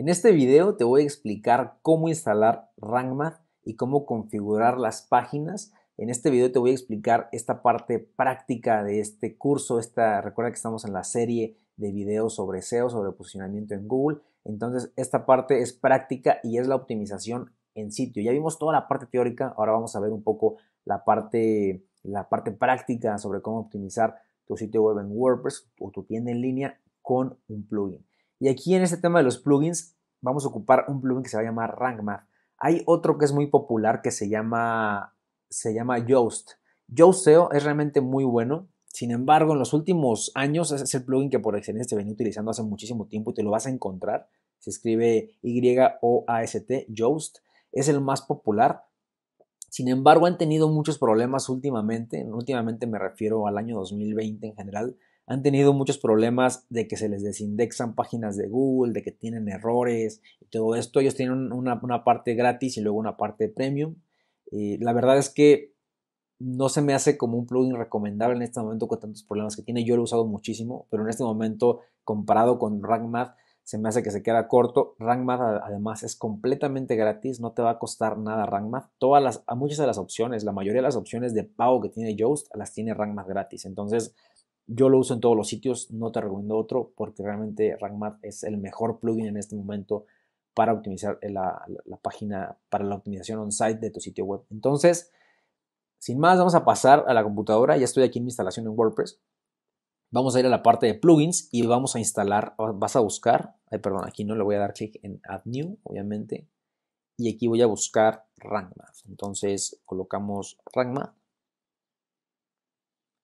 En este video te voy a explicar cómo instalar RankMath y cómo configurar las páginas. En este video te voy a explicar esta parte práctica de este curso. Esta, recuerda que estamos en la serie de videos sobre SEO, sobre posicionamiento en Google. Entonces, esta parte es práctica y es la optimización en sitio. Ya vimos toda la parte teórica, ahora vamos a ver un poco la parte, la parte práctica sobre cómo optimizar tu sitio web en WordPress o tu tienda en línea con un plugin. Y aquí en este tema de los plugins, vamos a ocupar un plugin que se va a llamar RankMath. Hay otro que es muy popular que se llama, se llama Yoast. Yoast SEO es realmente muy bueno. Sin embargo, en los últimos años es el plugin que por excelencia se venía utilizando hace muchísimo tiempo y te lo vas a encontrar. Se escribe Y-O-A-S-T, Yoast. Es el más popular. Sin embargo, han tenido muchos problemas últimamente. Últimamente me refiero al año 2020 en general han tenido muchos problemas de que se les desindexan páginas de Google, de que tienen errores y todo esto. Ellos tienen una, parte gratis y luego una parte premium. Eh, la verdad es que no se me hace como un plugin recomendable en este momento con tantos problemas que tiene. Yo lo he usado muchísimo, pero en este momento, comparado con RankMath, se me hace que se queda corto. RankMath además es completamente gratis, no te va a costar nada RankMath. Todas las, muchas de las opciones, la mayoría de las opciones de pago que tiene Yoast las tiene RankMath gratis. Entonces, yo lo uso en todos los sitios, no te recomiendo otro porque realmente RankMath es el mejor plugin en este momento para optimizar la, página, para la optimización on-site de tu sitio web. Entonces, sin más, vamos a pasar a la computadora. Ya estoy aquí en mi instalación en WordPress. Vamos a ir a la parte de plugins y vamos a instalar, vas a buscar, perdón, aquí no le voy a dar clic en Add New, obviamente, y aquí voy a buscar RankMath. Entonces, colocamos RankMath.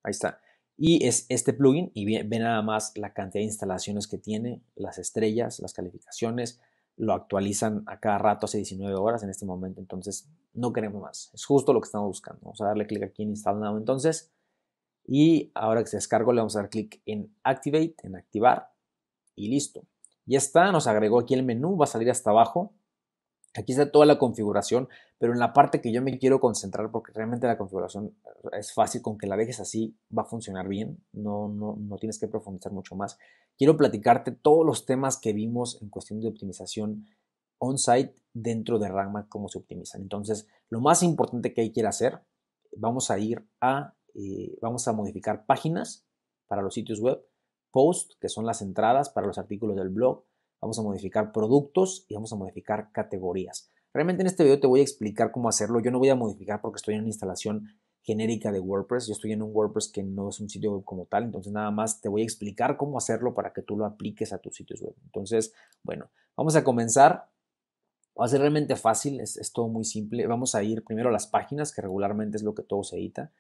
Ahí está. Y es este plugin y ve, ve nada más la cantidad de instalaciones que tiene, las estrellas, las calificaciones, lo actualizan a cada rato hace 19 horas en este momento, entonces no queremos más. Es justo lo que estamos buscando. Vamos a darle clic aquí en instalado entonces. Y ahora que se descargó le vamos a dar clic en Activate, en Activar y listo. Ya está, nos agregó aquí el menú, va a salir hasta abajo. Aquí está toda la configuración, pero en la parte que yo me quiero concentrar, porque realmente la configuración es fácil, con que la dejes así va a funcionar bien, no, no, tienes que profundizar mucho más. Quiero platicarte todos los temas que vimos en cuestión de optimización on-site dentro de rama cómo se optimizan. Entonces, lo más importante que hay que hacer, vamos a ir a, eh, vamos a modificar páginas para los sitios web, post, que son las entradas para los artículos del blog, vamos a modificar productos y vamos a modificar categorías. Realmente en este video te voy a explicar cómo hacerlo. Yo no voy a modificar porque estoy en una instalación genérica de WordPress. Yo estoy en un WordPress que no es un sitio web como tal, entonces nada más te voy a explicar cómo hacerlo para que tú lo apliques a tus sitios web. Entonces, bueno, vamos a comenzar. Va a ser realmente fácil, es, es todo muy simple. Vamos a ir primero a las páginas, que regularmente es lo que todo se edita.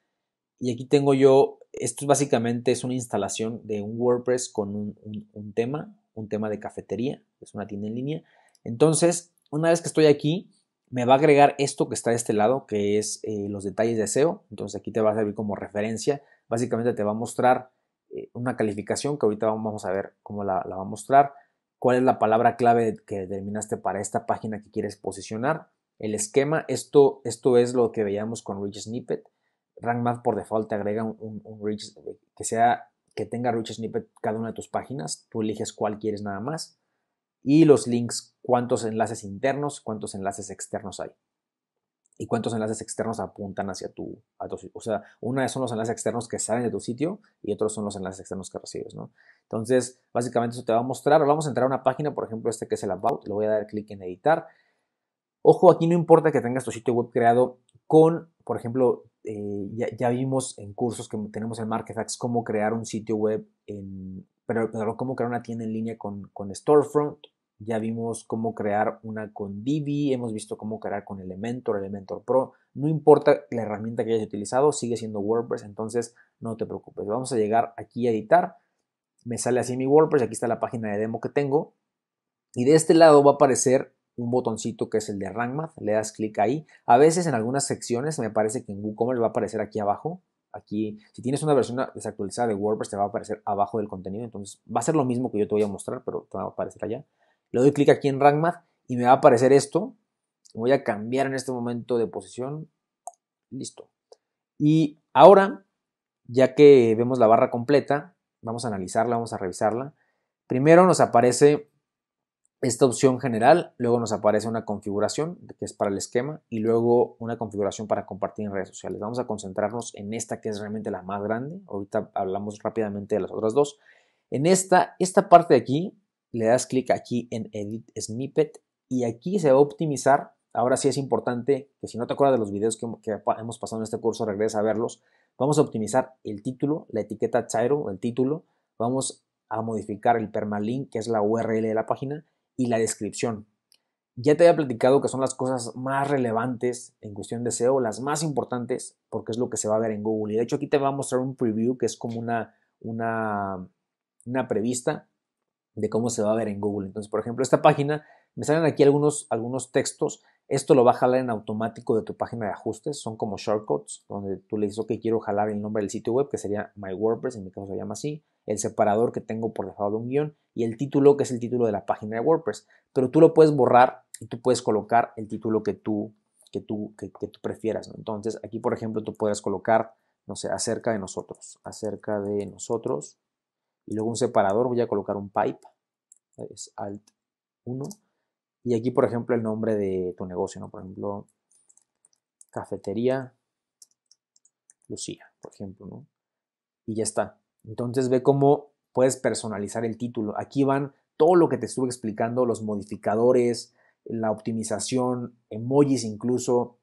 Y aquí tengo yo esto básicamente es una instalación de un WordPress con un, tema, un tema de cafetería, es una tienda en línea. Entonces, una vez que estoy aquí, me va a agregar esto que está de este lado, que es eh, los detalles de SEO. Entonces aquí te va a servir como referencia. Básicamente te va a mostrar eh, una calificación que ahorita vamos a ver cómo la, la, va a mostrar. Cuál es la palabra clave que determinaste para esta página que quieres posicionar. El esquema, esto, esto es lo que veíamos con Rich Snippet. RankMath por default te agrega un, reach eh, que sea que tenga rich snippet cada una de tus páginas. Tú eliges cuál quieres nada más y los links, cuántos enlaces internos, cuántos enlaces externos hay y cuántos enlaces externos apuntan hacia tu, a O sea, una son los enlaces externos que salen de tu sitio y otros son los enlaces externos que recibes, ¿no? Entonces, básicamente eso te va a mostrar. Vamos a entrar a una página, por ejemplo, este que es el About. Le voy a dar clic en editar. Ojo, aquí no importa que tengas tu sitio web creado con, por ejemplo, eh, ya, vimos en cursos que tenemos en MarketAx cómo crear un sitio web, en, pero, cómo crear una tienda en línea con, con Storefront, ya vimos cómo crear una con Divi, hemos visto cómo crear con Elementor, Elementor Pro. No importa la herramienta que hayas utilizado, sigue siendo WordPress, entonces no te preocupes. Vamos a llegar aquí a editar. Me sale así mi WordPress, aquí está la página de demo que tengo. Y de este lado va a aparecer un botoncito que es el de Rank Math, le das clic ahí. A veces en algunas secciones me parece que en WooCommerce va a aparecer aquí abajo. Aquí, si tienes una versión desactualizada de WordPress, te va a aparecer abajo del contenido. Entonces va a ser lo mismo que yo te voy a mostrar, pero te va a aparecer allá. Le doy clic aquí en Rank Math y me va a aparecer esto. Voy a cambiar en este momento de posición. Listo. Y ahora, ya que vemos la barra completa, vamos a analizarla, vamos a revisarla. Primero nos aparece esta opción general, luego nos aparece una configuración que es para el esquema y luego una configuración para compartir en redes sociales. Vamos a concentrarnos en esta que es realmente la más grande. Ahorita hablamos rápidamente de las otras dos. En esta, esta parte de aquí, le das clic aquí en Edit Snippet y aquí se va a optimizar. Ahora sí es importante que si no te acuerdas de los videos que, hemos pasado en este curso, regresa a verlos. Vamos a optimizar el título, la etiqueta title, el título. Vamos a modificar el permalink, que es la URL de la página y la descripción. Ya te había platicado que son las cosas más relevantes en cuestión de SEO, las más importantes, porque es lo que se va a ver en Google. Y de hecho aquí te va a mostrar un preview que es como una, una, una prevista de cómo se va a ver en Google. Entonces, por ejemplo, esta página, me salen aquí algunos, algunos textos esto lo va a jalar en automático de tu página de ajustes, son como shortcuts, donde tú le dices, ok, quiero jalar el nombre del sitio web, que sería My WordPress, en mi caso se llama así, el separador que tengo por dejado de un guión y el título, que es el título de la página de WordPress. Pero tú lo puedes borrar y tú puedes colocar el título que tú, que tú, que, tú prefieras. Entonces, aquí, por ejemplo, tú puedes colocar, no sé, acerca de nosotros, acerca de nosotros, y luego un separador, voy a colocar un pipe, es alt 1 y aquí, por ejemplo, el nombre de tu negocio, ¿no? Por ejemplo, cafetería Lucía, por ejemplo, ¿no? Y ya está. Entonces ve cómo puedes personalizar el título. Aquí van todo lo que te estuve explicando, los modificadores, la optimización, emojis incluso,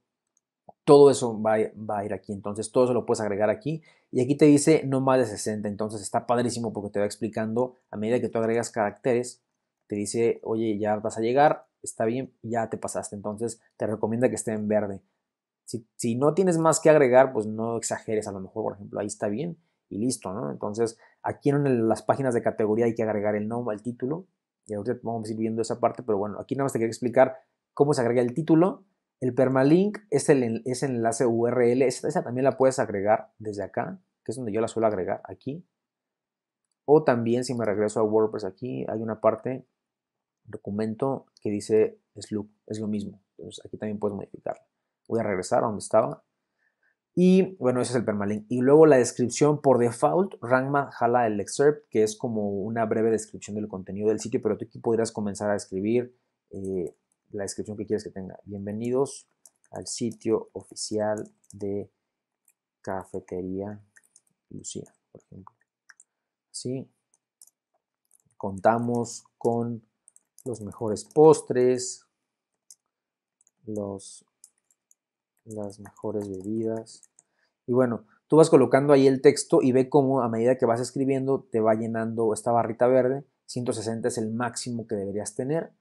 todo eso va, va, a ir aquí. Entonces, todo eso lo puedes agregar aquí. Y aquí te dice no más de 60. Entonces, está padrísimo porque te va explicando a medida que tú agregas caracteres. Te dice, oye, ya vas a llegar está bien, ya te pasaste. Entonces te recomienda que esté en verde. Si, no tienes más que agregar, pues no exageres. A lo mejor, por ejemplo, ahí está bien y listo, ¿no? Entonces aquí en las páginas de categoría hay que agregar el nombre, el título. ya ahorita vamos a ir viendo esa parte, pero bueno, aquí nada más te quiero explicar cómo se agrega el título. El permalink es el, enlace URL. esa también la puedes agregar desde acá, que es donde yo la suelo agregar aquí. O también si me regreso a WordPress aquí, hay una parte documento que dice sloop, es lo mismo. Entonces aquí también puedes modificarlo. Voy a regresar a donde estaba. Y bueno, ese es el permalink. Y luego la descripción por default, Rangma jala el excerpt, que es como una breve descripción del contenido del sitio, pero tú aquí podrías comenzar a escribir eh, la descripción que quieres que tenga. Bienvenidos al sitio oficial de Cafetería Lucía, por ejemplo. Sí, contamos con los mejores postres, los, las mejores bebidas. Y bueno, tú vas colocando ahí el texto y ve cómo a medida que vas escribiendo te va llenando esta barrita verde. 160 es el máximo que deberías tener.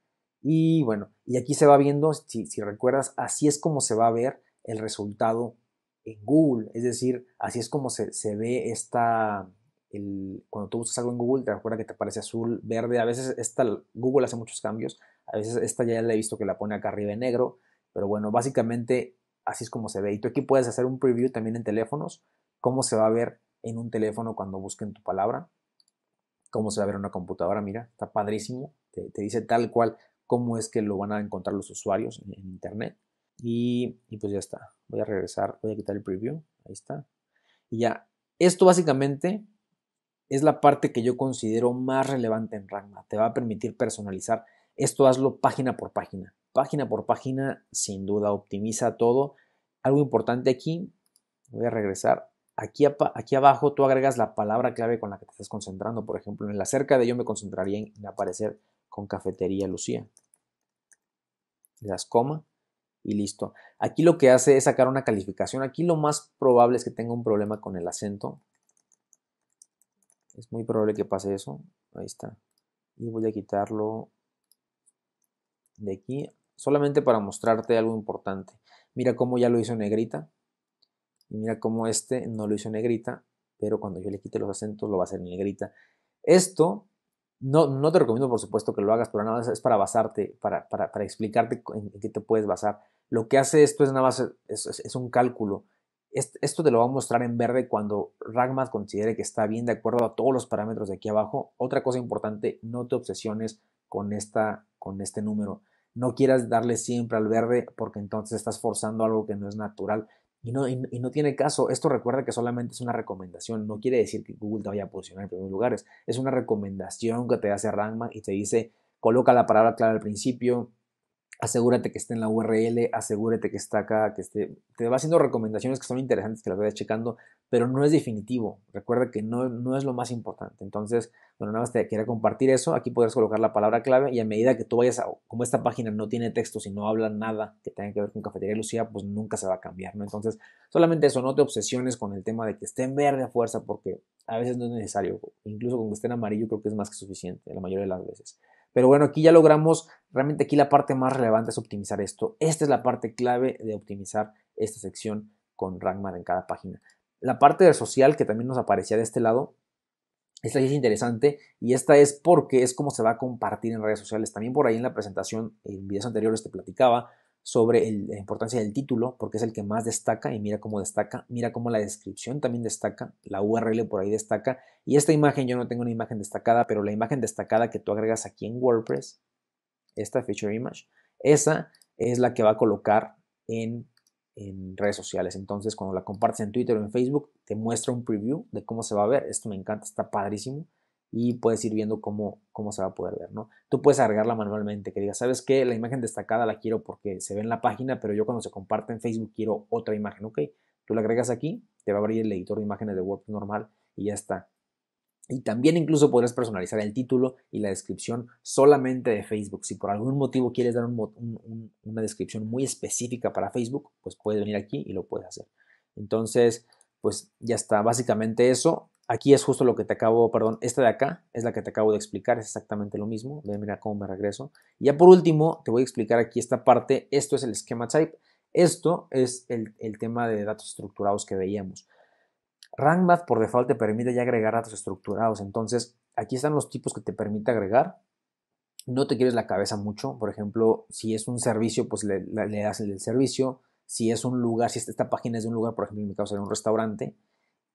Y bueno, y aquí se va viendo, si, recuerdas, así es como se va a ver el resultado en Google. Es decir, así es como se ve esta, cuando tú buscas algo en Google, te recuerda que te aparece azul, verde. A veces esta, Google hace muchos cambios. A veces esta ya la he visto que la pone acá arriba en negro. Pero bueno, básicamente así es como se ve. Y tú aquí puedes hacer un preview también en teléfonos. Cómo se va a ver en un teléfono cuando busquen tu palabra. Cómo se va a ver en una computadora. Mira, está padrísimo. Te, dice tal cual cómo es que lo van a encontrar los usuarios en, Internet. Y, y pues ya está. Voy a regresar. Voy a quitar el preview. Ahí está. Y ya. Esto básicamente es la parte que yo considero más relevante en Rankma. Te va a permitir personalizar. Esto hazlo página por página. Página por página, sin duda, optimiza todo. Algo importante aquí, voy a regresar. Aquí, aquí abajo tú agregas la palabra clave con la que te estás concentrando. Por ejemplo, en la cerca de yo me concentraría en, en aparecer con cafetería Lucía. Le das coma y listo. Aquí lo que hace es sacar una calificación. Aquí lo más probable es que tenga un problema con el acento. Es muy probable que pase eso. Ahí está. Y voy a quitarlo de aquí. Solamente para mostrarte algo importante. Mira cómo ya lo hizo negrita. Y mira cómo este no lo hizo negrita. Pero cuando yo le quite los acentos lo va a hacer en negrita. Esto no, no, te recomiendo, por supuesto, que lo hagas, pero nada más es para basarte, para, explicarte en, qué te puedes basar. Lo que hace esto es nada más, es un cálculo. Esto te lo va a mostrar en verde cuando Ragma considere que está bien de acuerdo a todos los parámetros de aquí abajo. Otra cosa importante, no te obsesiones con, esta, con este número. No quieras darle siempre al verde porque entonces estás forzando algo que no es natural y no, y, no tiene caso. Esto recuerda que solamente es una recomendación. No quiere decir que Google te vaya a posicionar en primeros lugares. Es una recomendación que te hace Ragma y te dice coloca la palabra clara al principio, asegúrate que esté en la URL, asegúrate que está acá, que esté, te va haciendo recomendaciones que son interesantes, que las vayas checando, pero no es definitivo, recuerda que no, no es lo más importante, entonces, bueno, nada más te quería compartir eso, aquí podrás colocar la palabra clave y a medida que tú vayas, a, como esta página no tiene texto, si no habla nada que tenga que ver con Cafetería Lucía, pues nunca se va a cambiar, ¿no? Entonces, solamente eso, no te obsesiones con el tema de que esté en verde a fuerza, porque a veces no es necesario, incluso con que esté amarillo creo que es más que suficiente, la mayoría de las veces. Pero bueno, aquí ya logramos, realmente aquí la parte más relevante es optimizar esto. Esta es la parte clave de optimizar esta sección con Rangmar en cada página. La parte de social que también nos aparecía de este lado, esta es interesante y esta es porque es como se va a compartir en redes sociales. También por ahí en la presentación, en videos anteriores te platicaba sobre la importancia del título, porque es el que más destaca y mira cómo destaca, mira cómo la descripción también destaca, la URL por ahí destaca, y esta imagen, yo no tengo una imagen destacada, pero la imagen destacada que tú agregas aquí en WordPress, esta feature image, esa es la que va a colocar en, en redes sociales. Entonces, cuando la compartes en Twitter o en Facebook, te muestra un preview de cómo se va a ver. Esto me encanta, está padrísimo y puedes ir viendo cómo, cómo se va a poder ver, ¿no? Tú puedes agregarla manualmente, que digas, ¿sabes qué? La imagen destacada la quiero porque se ve en la página, pero yo cuando se comparte en Facebook quiero otra imagen, ¿ok? Tú la agregas aquí, te va a abrir el editor de imágenes de WordPress normal y ya está. Y también incluso podrás personalizar el título y la descripción solamente de Facebook. Si por algún motivo quieres dar una descripción muy específica para Facebook, pues puedes venir aquí y lo puedes hacer. Entonces, pues ya está, básicamente eso. Aquí es justo lo que te acabo, perdón, esta de acá es la que te acabo de explicar, es exactamente lo mismo. Ven, mira cómo me regreso. ya por último, te voy a explicar aquí esta parte. Esto es el esquema type. Esto es el, tema de datos estructurados que veíamos. RankMath por default te permite ya agregar datos estructurados. Entonces, aquí están los tipos que te permite agregar. No te quieres la cabeza mucho. Por ejemplo, si es un servicio, pues le, das el servicio. Si es un lugar, si esta, esta página es de un lugar, por ejemplo, en mi caso era un restaurante,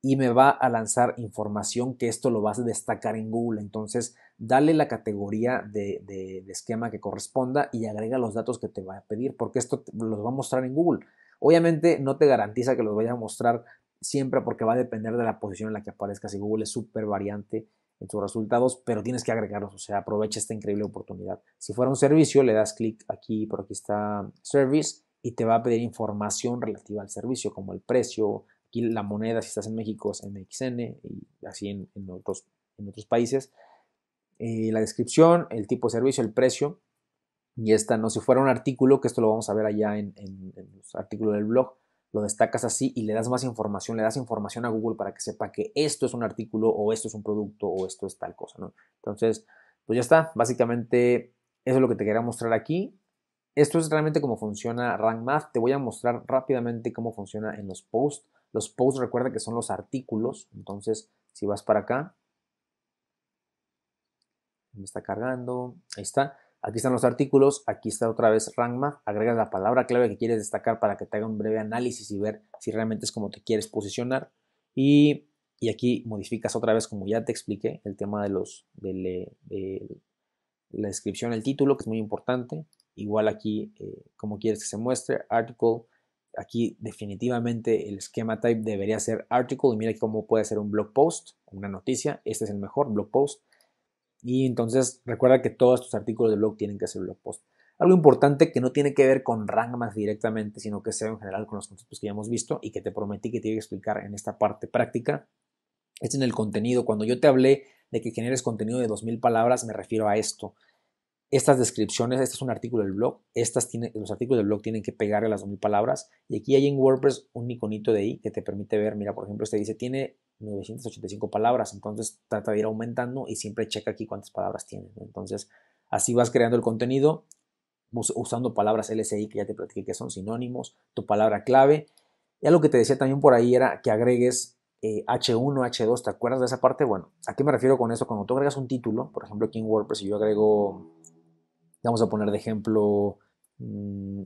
y me va a lanzar información que esto lo vas a destacar en Google. Entonces, dale la categoría de, esquema que corresponda y agrega los datos que te va a pedir, porque esto los va a mostrar en Google. Obviamente no te garantiza que los vaya a mostrar siempre porque va a depender de la posición en la que aparezca. Si Google es súper variante en sus resultados, pero tienes que agregarlos, o sea, aprovecha esta increíble oportunidad. Si fuera un servicio, le das clic aquí, por aquí está Service, y te va a pedir información relativa al servicio, como el precio, Aquí la moneda, si estás en México, es MXN y así en, otros, en otros países. Eh, la descripción, el tipo de servicio, el precio. Y esta, no si fuera un artículo, que esto lo vamos a ver allá en, en, los artículos del blog, lo destacas así y le das más información, le das información a Google para que sepa que esto es un artículo o esto es un producto o esto es tal cosa, ¿no? Entonces, pues ya está, básicamente eso es lo que te quería mostrar aquí. Esto es realmente cómo funciona Rank Math. Te voy a mostrar rápidamente cómo funciona en los posts. Los posts recuerda que son los artículos. Entonces, si vas para acá, me está cargando, ahí está. Aquí están los artículos, aquí está otra vez Rank Math. Agregas la palabra clave que quieres destacar para que te haga un breve análisis y ver si realmente es como te quieres posicionar. Y, aquí modificas otra vez, como ya te expliqué, el tema de los eh, de la descripción, el título, que es muy importante. Igual aquí, eh, como quieres que se muestre, article. Aquí definitivamente el esquema type debería ser article. Y mira cómo puede ser un blog post, una noticia. Este es el mejor blog post. Y entonces recuerda que todos tus artículos de blog tienen que ser blog post. Algo importante que no tiene que ver con Rangmas directamente, sino que sea en general con los conceptos que ya hemos visto y que te prometí que te iba a explicar en esta parte práctica, es en el contenido. Cuando yo te hablé de que generes contenido de 2.000 palabras, me refiero a esto estas descripciones, este es un artículo del blog, estas tienen, los artículos del blog tienen que a las 2000 palabras y aquí hay en WordPress un iconito de ahí que te permite ver, mira, por ejemplo, este dice tiene 985 palabras, entonces trata de ir aumentando y siempre checa aquí cuántas palabras tiene. Entonces, así vas creando el contenido usando palabras LSI que ya te platiqué que son sinónimos, tu palabra clave. Y algo que te decía también por ahí era que agregues H1, eh, H2, ¿te acuerdas de esa parte? Bueno, ¿a qué me refiero con eso? Cuando tú agregas un título, por ejemplo aquí en WordPress, si yo agrego vamos a poner de ejemplo, mm,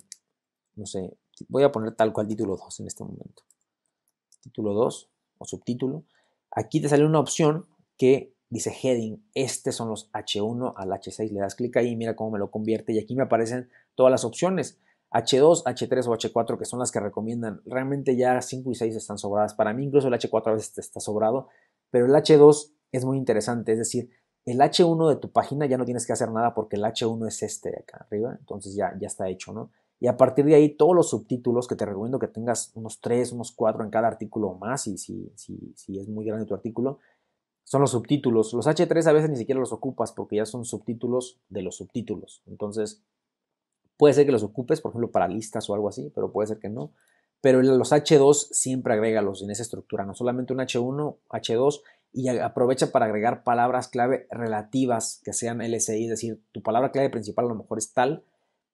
no sé, voy a poner tal cual título 2 en este momento. Título 2 o subtítulo. Aquí te sale una opción que dice heading. Estos son los H1 al H6. Le das clic ahí y mira cómo me lo convierte. Y aquí me aparecen todas las opciones. H2, H3 o H4 que son las que recomiendan. Realmente ya 5 y 6 están sobradas. Para mí incluso el H4 a veces está sobrado. Pero el H2 es muy interesante. Es decir, el H1 de tu página ya no tienes que hacer nada porque el H1 es este de acá arriba, entonces ya, ya está hecho, ¿no? Y a partir de ahí todos los subtítulos que te recomiendo que tengas unos 3, unos 4 en cada artículo o más, y si, si, si es muy grande tu artículo, son los subtítulos. Los H3 a veces ni siquiera los ocupas porque ya son subtítulos de los subtítulos. Entonces, puede ser que los ocupes, por ejemplo, para listas o algo así, pero puede ser que no. Pero los H2 siempre agrégalos en esa estructura, no solamente un H1, H2 y aprovecha para agregar palabras clave relativas que sean LSI, es decir, tu palabra clave principal a lo mejor es tal,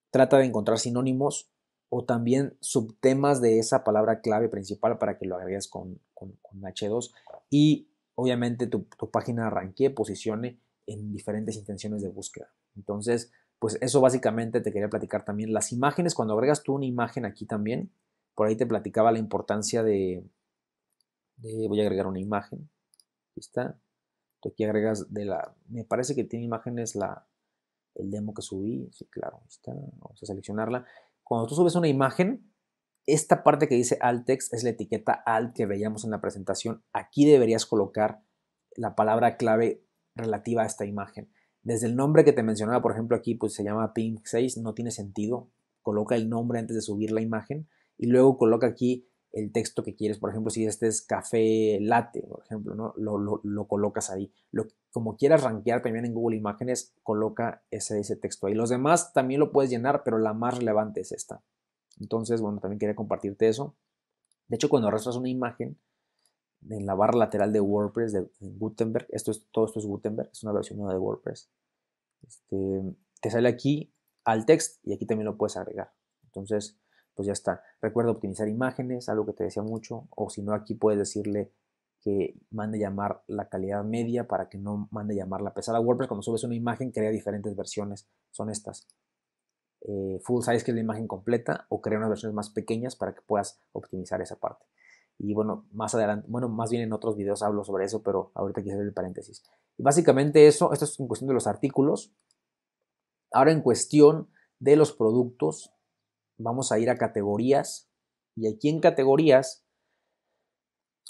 trata de encontrar sinónimos o también subtemas de esa palabra clave principal para que lo agregues con, H2 y obviamente tu, página arranque, posicione en diferentes intenciones de búsqueda. Entonces, pues eso básicamente te quería platicar también. Las imágenes, cuando agregas tú una imagen aquí también, por ahí te platicaba la importancia de voy a agregar una imagen, está. Tú aquí agregas de la... Me parece que tiene imágenes la, el demo que subí. Sí, claro, está. Vamos a seleccionarla. Cuando tú subes una imagen, esta parte que dice alt text es la etiqueta alt que veíamos en la presentación. Aquí deberías colocar la palabra clave relativa a esta imagen. Desde el nombre que te mencionaba, por ejemplo, aquí pues se llama pink 6, no tiene sentido. Coloca el nombre antes de subir la imagen y luego coloca aquí el texto que quieres. Por ejemplo, si este es café latte, por ejemplo, ¿no? lo, lo, colocas ahí. Lo, como quieras rankear también en Google Imágenes, coloca ese, ese texto ahí. Los demás también lo puedes llenar, pero la más relevante es esta. Entonces, bueno, también quería compartirte eso. De hecho, cuando arrastras una imagen en la barra lateral de WordPress de Gutenberg, esto es, todo esto es Gutenberg, es una versión nueva de WordPress, este, te sale aquí al text y aquí también lo puedes agregar. Entonces, pues ya está. Recuerda optimizar imágenes, algo que te decía mucho, o si no, aquí puedes decirle que mande llamar la calidad media para que no mande llamar la pesada. WordPress cuando subes una imagen crea diferentes versiones, son estas. Eh, full size que es la imagen completa o crea unas versiones más pequeñas para que puedas optimizar esa parte. Y bueno, más adelante, bueno, más bien en otros videos hablo sobre eso, pero ahorita quiero hacer el paréntesis. Y básicamente eso, esto es en cuestión de los artículos. Ahora en cuestión de los productos, vamos a ir a categorías y aquí en categorías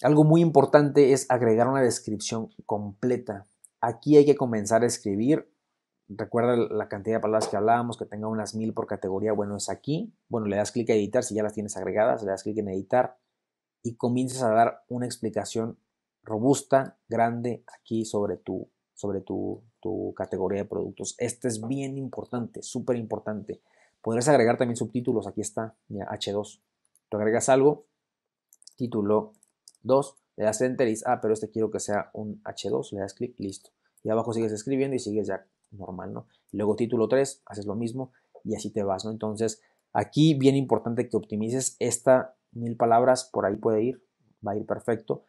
algo muy importante es agregar una descripción completa. Aquí hay que comenzar a escribir. Recuerda la cantidad de palabras que hablábamos, que tenga unas mil por categoría. Bueno, es aquí. Bueno, le das clic a editar si ya las tienes agregadas, le das clic en editar y comienzas a dar una explicación robusta, grande aquí sobre tu, sobre tu, tu categoría de productos. Este es bien importante, súper importante. Podrás agregar también subtítulos, aquí está, mira, H2. Tú agregas algo, título 2, le das enter y dices, ah, pero este quiero que sea un H2, le das clic, listo. Y abajo sigues escribiendo y sigues ya normal, ¿no? luego título 3, haces lo mismo y así te vas, ¿no? Entonces, aquí bien importante que optimices esta mil palabras, por ahí puede ir, va a ir perfecto.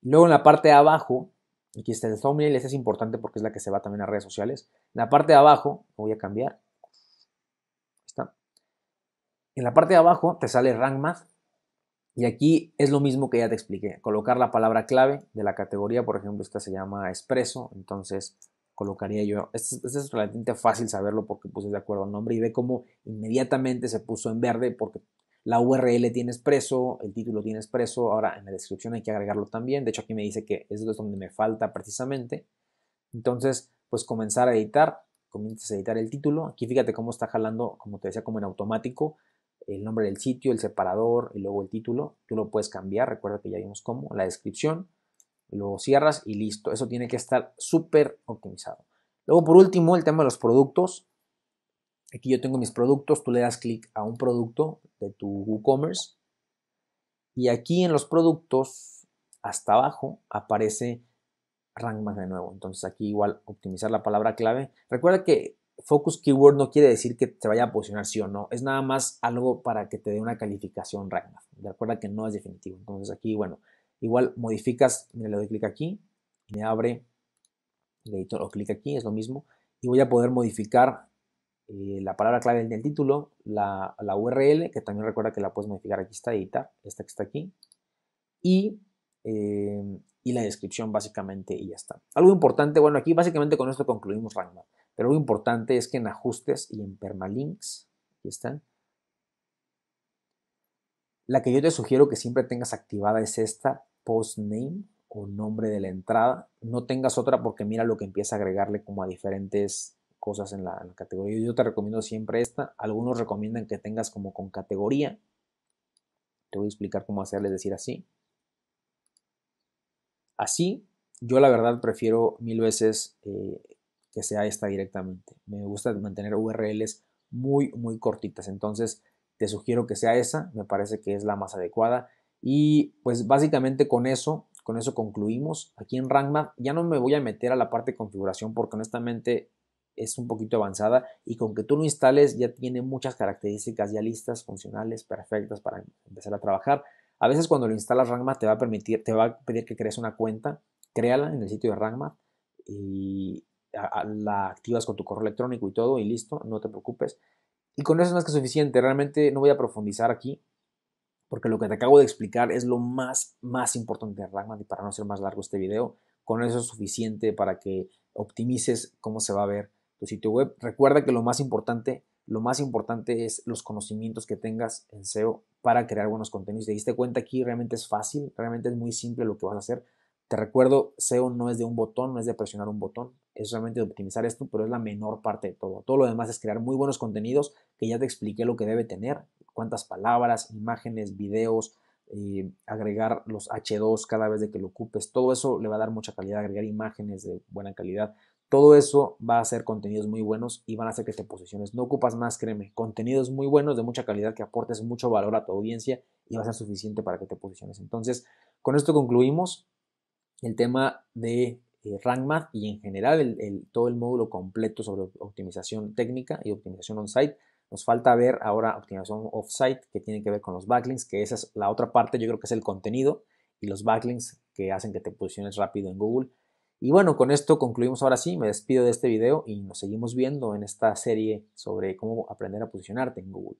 Luego en la parte de abajo, aquí está el thumbnail, esa es importante porque es la que se va también a redes sociales. En la parte de abajo, voy a cambiar, en la parte de abajo te sale Rank Math y aquí es lo mismo que ya te expliqué. Colocar la palabra clave de la categoría, por ejemplo, esta se llama expreso, entonces colocaría yo, este, es relativamente fácil saberlo porque puse de acuerdo al nombre y ve cómo inmediatamente se puso en verde porque la URL tiene expreso, el título tiene expreso, ahora en la descripción hay que agregarlo también, de hecho aquí me dice que eso es donde me falta precisamente. Entonces, pues comenzar a editar, comienzas a editar el título, aquí fíjate cómo está jalando, como te decía, como en automático, el nombre del sitio, el separador y luego el título. Tú lo puedes cambiar, recuerda que ya vimos cómo, la descripción, lo cierras y listo. Eso tiene que estar súper optimizado. Luego, por último, el tema de los productos. Aquí yo tengo mis productos, tú le das clic a un producto de tu WooCommerce y aquí en los productos, hasta abajo, aparece Rank Más de nuevo. Entonces aquí igual optimizar la palabra clave. Recuerda que focus keyword no quiere decir que te vaya a posicionar sí o no, es nada más algo para que te dé una calificación Ragnar. Recuerda que no es definitivo. Entonces aquí, bueno, igual modificas, mira, le doy clic aquí, me abre el editor o clic aquí, es lo mismo, y voy a poder modificar eh, la palabra clave del título, la, URL, que también recuerda que la puedes modificar, aquí está, Edita. esta que está aquí, y, eh, y la descripción básicamente, y ya está. Algo importante, bueno, aquí básicamente con esto concluimos Ragnar. Pero lo importante es que en ajustes y en permalinks, aquí están, la que yo te sugiero que siempre tengas activada es esta post name o nombre de la entrada. No tengas otra porque mira lo que empieza a agregarle como a diferentes cosas en la, categoría. Yo te recomiendo siempre esta. Algunos recomiendan que tengas como con categoría. Te voy a explicar cómo hacerles decir así. Así, yo la verdad prefiero mil veces eh, que sea esta directamente. Me gusta mantener URLs muy, muy cortitas. Entonces, te sugiero que sea esa. Me parece que es la más adecuada. Y pues básicamente con eso, con eso concluimos. Aquí en RankMath ya no me voy a meter a la parte de configuración porque honestamente es un poquito avanzada y con que tú lo instales ya tiene muchas características ya listas, funcionales, perfectas para empezar a trabajar. A veces cuando lo instalas RankMath te va a permitir, te va a pedir que crees una cuenta, créala en el sitio de RankMath y la activas con tu correo electrónico y todo y listo, no te preocupes. Y con eso es más que suficiente, realmente no voy a profundizar aquí porque lo que te acabo de explicar es lo más, más importante de Ragman y para no ser más largo este video, con eso es suficiente para que optimices cómo se va a ver tu sitio web. Recuerda que lo más importante, lo más importante es los conocimientos que tengas en SEO para crear buenos contenidos. te diste cuenta aquí, realmente es fácil, realmente es muy simple lo que vas a hacer. Te recuerdo, SEO no es de un botón, no es de presionar un botón, es realmente de optimizar esto, pero es la menor parte de todo. Todo lo demás es crear muy buenos contenidos que ya te expliqué lo que debe tener, cuántas palabras, imágenes, videos, eh, agregar los H2 cada vez de que lo ocupes, todo eso le va a dar mucha calidad, agregar imágenes de buena calidad. Todo eso va a ser contenidos muy buenos y van a hacer que te posiciones. No ocupas más, créeme, contenidos muy buenos de mucha calidad que aportes mucho valor a tu audiencia y va a ser suficiente para que te posiciones. Entonces, con esto concluimos el tema de eh, rankmath y en general todo el módulo completo sobre optimización técnica y optimización on-site. Nos falta ver ahora optimización off-site que tiene que ver con los backlinks, que esa es la otra parte, yo creo que es el contenido y los backlinks que hacen que te posiciones rápido en Google. Y bueno, con esto concluimos ahora sí, me despido de este video y nos seguimos viendo en esta serie sobre cómo aprender a posicionarte en Google.